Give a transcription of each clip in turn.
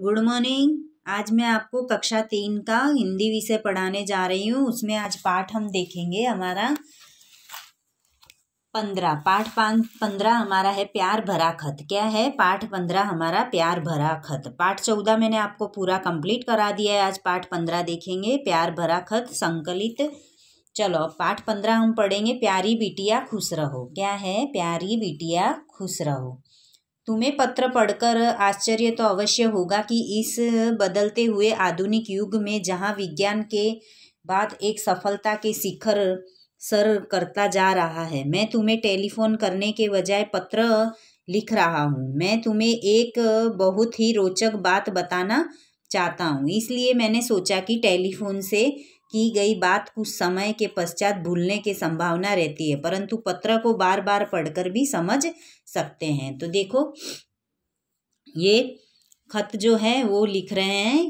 Good morning आज मैं आपको कक्षा तीन का हिंदी विषय पढ़ाने जा रही हूँ उसमें आज पाठ हम देखेंगे हमारा पंद्रह पाठ पंद्रह हमारा है प्यार भरा खत क्या है पाठ पंद्रह हमारा प्यार भरा खत पाठ चौदह मैंने आपको पूरा कंप्लीट करा दिया है आज पाठ पंद्रह देखेंगे प्यार भरा खत संकलित चलो पाठ पंद्रह हम पढ़ेंगे प्यारी बिटिया खुश रहो क्या है प्यारी बिटिया खुश रहो तुम्हें पत्र पढ़कर आश्चर्य तो अवश्य होगा कि इस बदलते हुए आधुनिक युग में जहाँ विज्ञान के बाद एक सफलता के शिखर सर करता जा रहा है मैं तुम्हें टेलीफोन करने के बजाय पत्र लिख रहा हूँ मैं तुम्हें एक बहुत ही रोचक बात बताना चाहता हूँ इसलिए मैंने सोचा कि टेलीफोन से की गई बात कुछ समय के पश्चात भूलने की संभावना रहती है परंतु पत्र को बार बार पढ़कर भी समझ सकते हैं तो देखो ये खत जो है वो लिख रहे हैं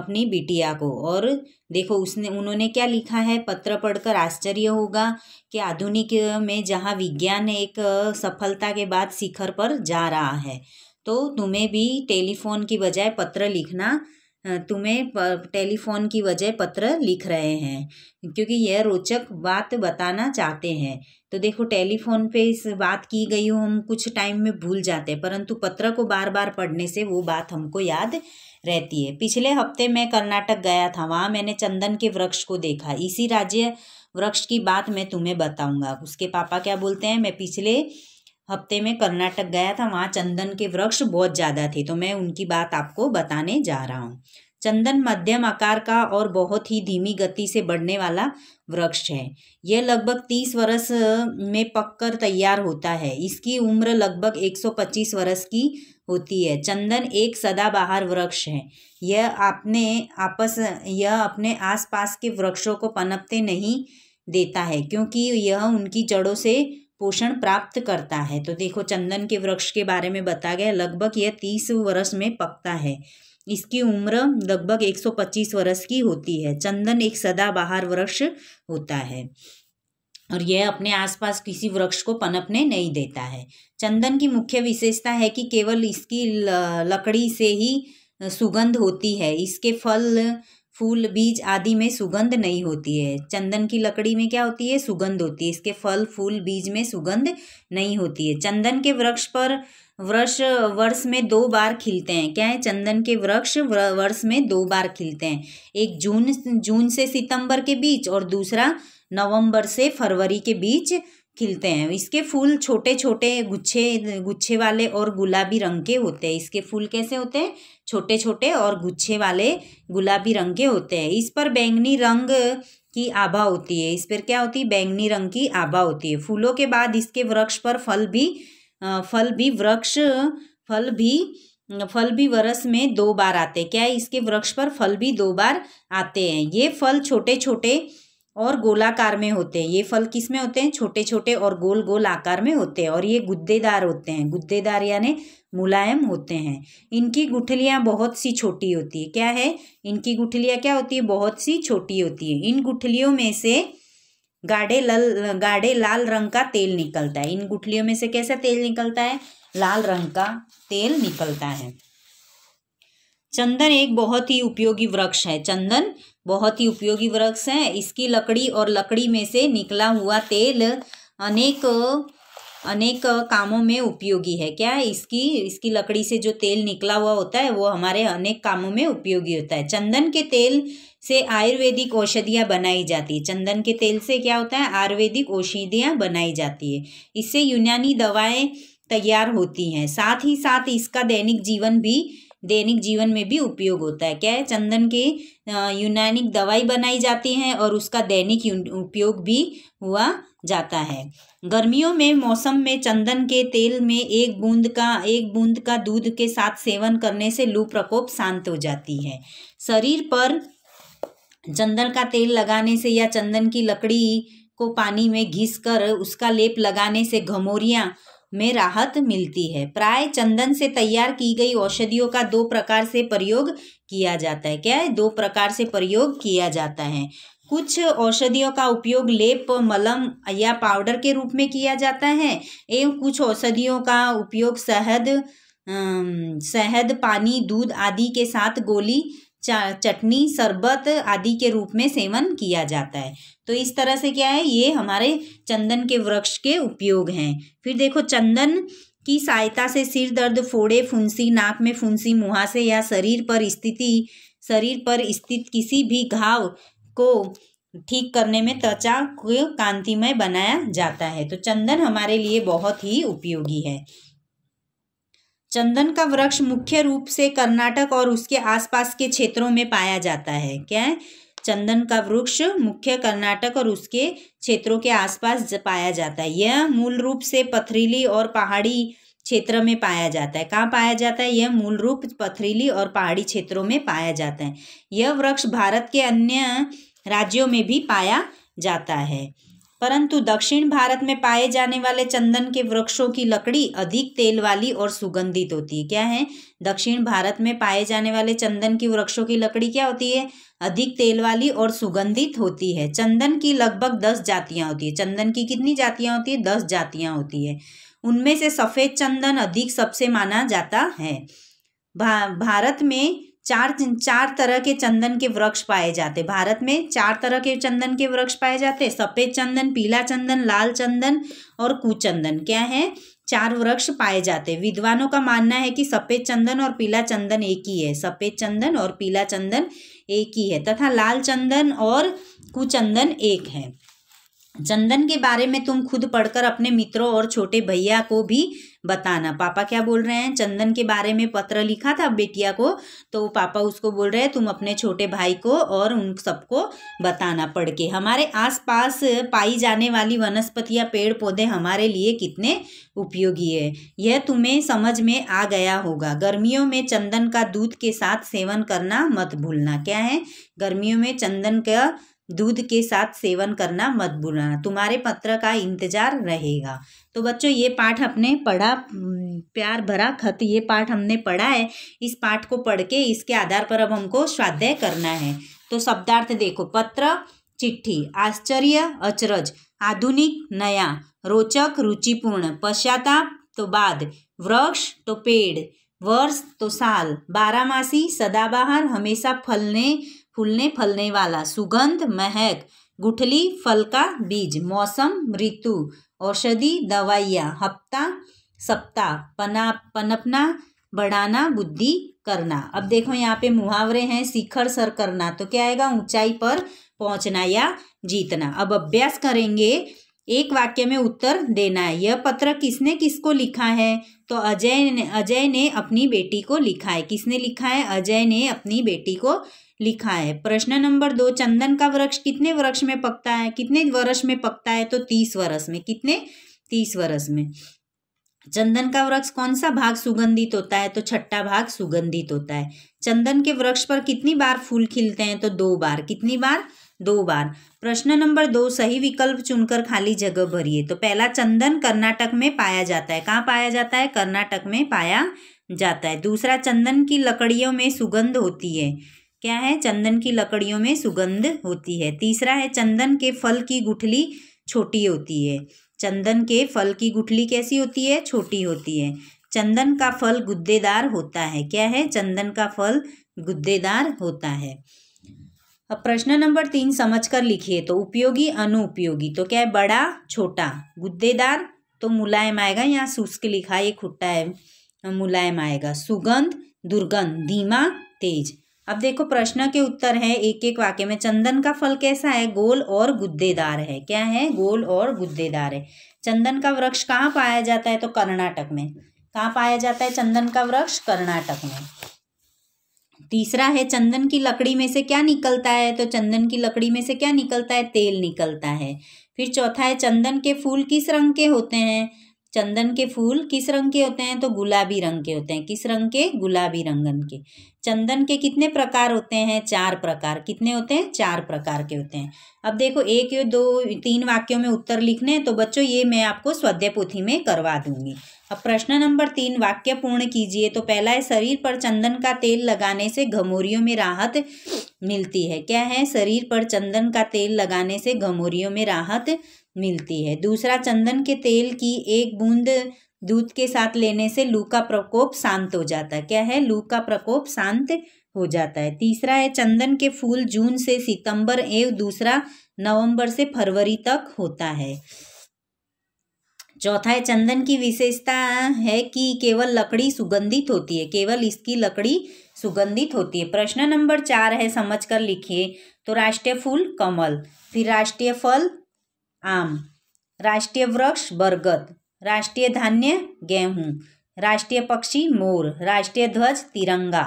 अपनी बिटिया को और देखो उसने उन्होंने क्या लिखा है पत्र पढ़कर आश्चर्य होगा कि आधुनिक में जहाँ विज्ञान एक सफलता के बाद शिखर पर जा रहा है तो तुम्हें भी टेलीफोन की बजाय पत्र लिखना तुम्हें टेलीफोन की वजह पत्र लिख रहे हैं क्योंकि यह रोचक बात बताना चाहते हैं तो देखो टेलीफोन पे इस बात की गई हो हम कुछ टाइम में भूल जाते हैं परंतु पत्र को बार बार पढ़ने से वो बात हमको याद रहती है पिछले हफ्ते मैं कर्नाटक गया था वहाँ मैंने चंदन के वृक्ष को देखा इसी राज्य वृक्ष की बात मैं तुम्हें बताऊँगा उसके पापा क्या बोलते हैं मैं पिछले हफ्ते में कर्नाटक गया था वहाँ चंदन के वृक्ष बहुत ज़्यादा थे तो मैं उनकी बात आपको बताने जा रहा हूँ चंदन मध्यम आकार का और बहुत ही धीमी गति से बढ़ने वाला वृक्ष है यह लगभग तीस वर्ष में पककर तैयार होता है इसकी उम्र लगभग एक सौ पच्चीस वर्ष की होती है चंदन एक सदाबहार वृक्ष है यह अपने आपस यह अपने आसपास के वृक्षों को पनपते नहीं देता है क्योंकि यह उनकी जड़ों से पोषण प्राप्त करता है तो देखो चंदन के वृक्ष के बारे में बताया गया लगभग यह तीस वर्ष में पकता है इसकी उम्र लगभग 125 वर्ष की होती है चंदन एक सदाबहार वृक्ष होता है और यह अपने आसपास किसी वृक्ष को पनपने नहीं देता है चंदन की मुख्य विशेषता है कि केवल इसकी लकड़ी से ही सुगंध होती है इसके फल फूल बीज आदि में सुगंध नहीं होती है चंदन की लकड़ी में क्या होती है सुगंध होती है इसके फल फूल बीज में सुगंध नहीं होती है चंदन के वृक्ष पर वर्ष वर्ष में दो बार खिलते हैं क्या है चंदन के वृक्ष वर्ष में दो बार खिलते हैं एक जून जून से सितंबर के बीच और दूसरा नवंबर से फरवरी के बीच खिलते हैं इसके फूल छोटे छोटे गुच्छे गुच्छे वाले और गुलाबी रंग के होते हैं इसके फूल कैसे होते हैं छोटे छोटे और गुच्छे वाले गुलाबी रंग के होते हैं इस पर बैंगनी रंग की आभा होती है इस पर क्या होती है बैंगनी रंग की आभा होती है फूलों के बाद इसके वृक्ष पर फल भी फल भी वृक्ष फल भी फल भी वर्ष में दो बार आते हैं क्या है? इसके वृक्ष पर फल भी दो बार आते हैं ये फल छोटे छोटे और गोलाकार में होते हैं ये फल किस में होते हैं छोटे छोटे और गोल गोल आकार में होते हैं और ये गुद्देदार होते हैं गुद्देदार यानी मुलायम होते हैं इनकी गुठलियाँ बहुत सी छोटी होती है क्या है इनकी गुठलियाँ क्या होती है बहुत सी छोटी होती है इन गुठलियों में से गाढ़े लल गाढ़े लाल रंग का तेल निकलता है इन गुठलियों में से कैसा तेल निकलता है लाल रंग का तेल निकलता है चंदन एक बहुत ही उपयोगी वृक्ष है चंदन बहुत ही उपयोगी वृक्ष है इसकी लकड़ी और लकड़ी में से निकला हुआ तेल अनेक अनेक कामों में उपयोगी है क्या इसकी इसकी लकड़ी से जो तेल निकला हुआ होता है वो हमारे अनेक कामों में उपयोगी होता है चंदन के तेल से आयुर्वेदिक औषधियाँ बनाई जाती है चंदन के तेल से क्या होता है आयुर्वेदिक औषधियाँ बनाई जाती है इससे यूनानी दवाएं तैयार होती हैं साथ ही साथ इसका दैनिक जीवन भी दैनिक जीवन में भी उपयोग होता है क्या है चंदन के यूनानिक दवाई बनाई जाती है और उसका दैनिक उपयोग भी हुआ जाता है गर्मियों में मौसम में चंदन के तेल में एक बूंद का एक बूंद का दूध के साथ सेवन करने से लू प्रकोप शांत हो जाती है शरीर पर चंदन का तेल लगाने से या चंदन की लकड़ी को पानी में घिस कर उसका लेप लगाने से घमोरियाँ में राहत मिलती है प्राय चंदन से तैयार की गई औषधियों का दो प्रकार से प्रयोग किया जाता है क्या है दो प्रकार से प्रयोग किया जाता है कुछ औषधियों का उपयोग लेप मलम या पाउडर के रूप में किया जाता है एवं कुछ औषधियों का उपयोग शहद शहद पानी दूध आदि के साथ गोली चटनी शरबत आदि के रूप में सेवन किया जाता है तो इस तरह से क्या है ये हमारे चंदन के वृक्ष के उपयोग हैं फिर देखो चंदन की सहायता से सिर दर्द फोड़े फुंसी नाक में फुंसी मुहासे या शरीर पर स्थिति शरीर पर स्थित किसी भी घाव को ठीक करने में त्वचा को कांतिमय बनाया जाता है तो चंदन हमारे लिए बहुत ही उपयोगी है चंदन का वृक्ष मुख्य रूप से कर्नाटक और उसके आसपास के क्षेत्रों में पाया जाता है क्या है चंदन का वृक्ष मुख्य कर्नाटक और उसके क्षेत्रों के आसपास पाया जाता है यह मूल रूप से पथरीली और पहाड़ी क्षेत्र में पाया जाता है कहाँ पाया जाता है यह मूल रूप पथरीली और पहाड़ी क्षेत्रों में पाया जाता है यह वृक्ष भारत के अन्य राज्यों में भी पाया जाता है परंतु दक्षिण भारत में पाए जाने वाले चंदन के वृक्षों की लकड़ी अधिक तेल वाली और सुगंधित होती है क्या है दक्षिण भारत में पाए जाने वाले चंदन की वृक्षों की लकड़ी क्या होती है अधिक तेल वाली और सुगंधित होती है चंदन की लगभग दस जातियाँ होती है चंदन की कितनी जातियाँ होती है दस जातियाँ होती है उनमें से सफ़ेद चंदन अधिक सबसे माना जाता है भा, भारत में चार चार तरह के चंदन के वृक्ष पाए जाते भारत में चार तरह के चंदन के वृक्ष पाए जाते सफ़ेद चंदन पीला चंदन लाल चंदन और कुचंदन क्या है चार वृक्ष पाए जाते विद्वानों का मानना है कि सफ़ेद चंदन और पीला चंदन एक ही है सफ़ेद चंदन और पीला चंदन एक ही है तथा लाल चंदन और कुचंदन एक है चंदन के बारे में तुम खुद पढ़कर अपने मित्रों और छोटे भैया को भी बताना पापा क्या बोल रहे हैं चंदन के बारे में पत्र लिखा था बेटिया को तो पापा उसको बोल रहे हैं तुम अपने छोटे भाई को और उन सबको बताना पढ़ के हमारे आसपास पाई जाने वाली वनस्पति या पेड़ पौधे हमारे लिए कितने उपयोगी है यह तुम्हें समझ में आ गया होगा गर्मियों में चंदन का दूध के साथ सेवन करना मत भूलना क्या है गर्मियों में चंदन का दूध के साथ सेवन करना मत भूलना तुम्हारे पत्र का इंतजार रहेगा तो बच्चों ये पाठ हमने पढ़ा प्यार भरा खत ये पाठ हमने पढ़ा है इस पाठ को पढ़ के इसके आधार पर अब हमको स्वाध्याय करना है तो शब्दार्थ देखो पत्र चिट्ठी आश्चर्य अचरज आधुनिक नया रोचक रुचिपूर्ण पश्चाताप तो बाद वृक्ष तो पेड़ वर्ष तो साल बारामासी सदाबहार हमेशा फलने फूलने फलने वाला सुगंध महक गुठली फल का बीज मौसम ऋतु औषधि दवाइयाँ हफ्ता सप्ताह पना पनपना बढ़ाना बुद्धि करना अब देखो यहाँ पे मुहावरे हैं शिखर सर करना तो क्या आएगा ऊंचाई पर पहुंचना या जीतना अब अभ्यास करेंगे एक वाक्य में उत्तर देना है यह पत्र किसने किसको लिखा है तो अजय ने अजय ने अपनी बेटी को लिखा है किसने लिखा है अजय ने अपनी बेटी को लिखा है प्रश्न नंबर दो चंदन का वृक्ष कितने वृक्ष में पकता है कितने वर्ष में पकता है तो तीस वर्ष में कितने तीस वर्ष में चंदन का वृक्ष कौन सा भाग सुगंधित होता है तो छठा भाग सुगंधित होता है चंदन के वृक्ष पर कितनी बार फूल खिलते हैं तो दो बार कितनी बार दो बार प्रश्न नंबर दो सही विकल्प चुनकर खाली जगह भरिए तो पहला चंदन कर्नाटक में पाया जाता है कहाँ पाया जाता है कर्नाटक में पाया जाता है दूसरा चंदन की लकड़ियों में सुगंध होती है क्या है चंदन की लकड़ियों में सुगंध होती है तीसरा है चंदन के फल की गुठली छोटी होती है चंदन के फल की गुठली कैसी होती है छोटी होती है चंदन का फल गुद्देदार होता है क्या है चंदन का फल गुद्देदार होता है अब प्रश्न नंबर तीन समझकर लिखिए तो उपयोगी अनुपयोगी तो क्या है बड़ा छोटा गुद्देदार तो मुलायम आएगा यहाँ शुष्क लिखा ये खुट्टा है मुलायम आएगा सुगंध दुर्गंध धीमा तेज अब देखो प्रश्न के उत्तर है एक एक वाक्य में चंदन का फल कैसा है गोल और गुद्देदार है क्या है गोल और गुद्देदार है चंदन का वृक्ष कहाँ पाया जाता है तो कर्नाटक में कहाँ पाया जाता है चंदन का वृक्ष कर्नाटक में तीसरा है चंदन की लकड़ी में से क्या निकलता है तो चंदन की लकड़ी में से क्या निकलता है तेल निकलता है फिर चौथा है चंदन के फूल किस रंग के होते हैं चंदन के फूल किस रंग के होते हैं तो गुलाबी रंग के होते हैं किस रंग के गुलाबी रंगन के चंदन के कितने प्रकार होते हैं चार प्रकार कितने होते हैं चार प्रकार के होते हैं अब देखो एक या दो तीन वाक्यों में उत्तर लिखने हैं तो बच्चों ये मैं आपको स्वाध्याय पोथी में करवा दूंगी अब प्रश्न नंबर तीन वाक्य पूर्ण कीजिए तो पहला है शरीर पर चंदन का तेल लगाने से घमोरियों में राहत मिलती है क्या है शरीर पर चंदन का तेल लगाने से घमोरियों में राहत मिलती है दूसरा चंदन के तेल की एक बूंद दूध के साथ लेने से लू का प्रकोप शांत हो जाता है क्या है लू का प्रकोप शांत हो जाता है तीसरा है चंदन के फूल जून से सितंबर एवं दूसरा नवंबर से फरवरी तक होता है चौथा है चंदन की विशेषता है कि केवल लकड़ी सुगंधित होती है केवल इसकी लकड़ी सुगंधित होती है प्रश्न नंबर चार है समझ कर लिखिए तो राष्ट्रीय फूल कमल फिर राष्ट्रीय फल आम राष्ट्रीय वृक्ष बरगद राष्ट्रीय धान्य गेहूँ राष्ट्रीय पक्षी मोर राष्ट्रीय ध्वज तिरंगा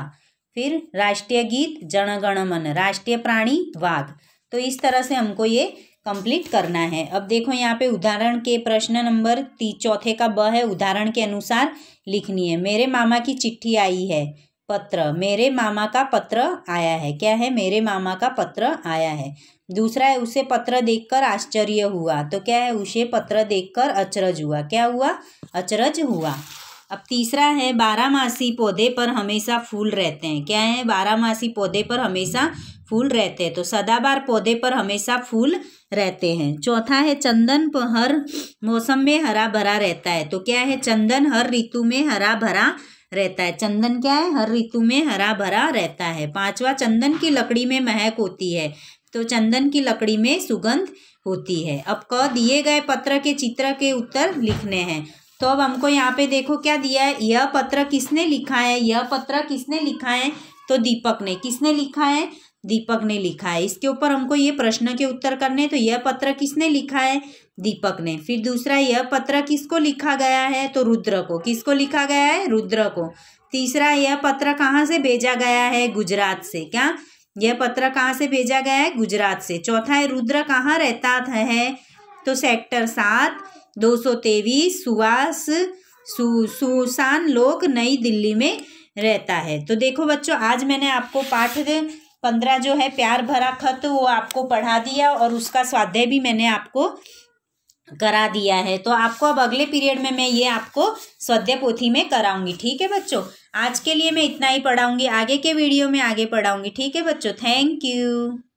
फिर राष्ट्रीय गीत जनगणमन राष्ट्रीय प्राणी वाघ तो इस तरह से हमको ये कंप्लीट करना है अब देखो यहाँ पे उदाहरण के प्रश्न नंबर ती चौथे का ब है उदाहरण के अनुसार लिखनी है मेरे मामा की चिट्ठी आई है पत्र मेरे मामा का पत्र आया है क्या है मेरे मामा का पत्र आया है दूसरा है उसे पत्र देखकर आश्चर्य हुआ तो क्या है उसे पत्र देखकर अचरज हुआ क्या हुआ अचरज हुआ अब तीसरा है बारहमासी पौधे पर हमेशा फूल रहते हैं क्या है बारामासी पौधे पर हमेशा फूल रहते हैं तो सदाबार पौधे पर हमेशा फूल रहते हैं चौथा है चंदन हर मौसम में हरा भरा रहता है तो क्या है चंदन हर ऋतु में हरा भरा रहता है चंदन क्या है हर ऋतु में हरा भरा रहता है पांचवा चंदन की लकड़ी में महक होती है तो चंदन की लकड़ी में सुगंध होती है अब क दिए गए पत्र के चित्र के उत्तर लिखने हैं तो अब हमको यहाँ पे देखो क्या दिया है यह पत्र किसने लिखा है यह पत्र किसने लिखा है तो दीपक ने किसने लिखा है दीपक ने लिखा है इसके ऊपर हमको ये प्रश्न के उत्तर करने तो यह पत्र किसने लिखा है दीपक ने फिर दूसरा यह पत्र किसको लिखा गया है तो रुद्र को किसको लिखा गया है रुद्र को तीसरा यह पत्र कहाँ से भेजा गया है गुजरात से क्या यह पत्र कहाँ से भेजा गया है गुजरात से चौथा है रुद्र कहाँ रहता है तो सेक्टर सात दो सौ तेईस सुवास सु, सुसान लोक नई दिल्ली में रहता है तो देखो बच्चों आज मैंने आपको पाठ पंद्रह जो है प्यार भरा खत वो आपको पढ़ा दिया और उसका स्वाध्याय भी मैंने आपको करा दिया है तो आपको अब अगले पीरियड में मैं ये आपको स्वाध्याय पोथी में कराऊंगी ठीक है बच्चों आज के लिए मैं इतना ही पढ़ाऊंगी आगे के वीडियो में आगे पढ़ाऊंगी ठीक है बच्चों थैंक यू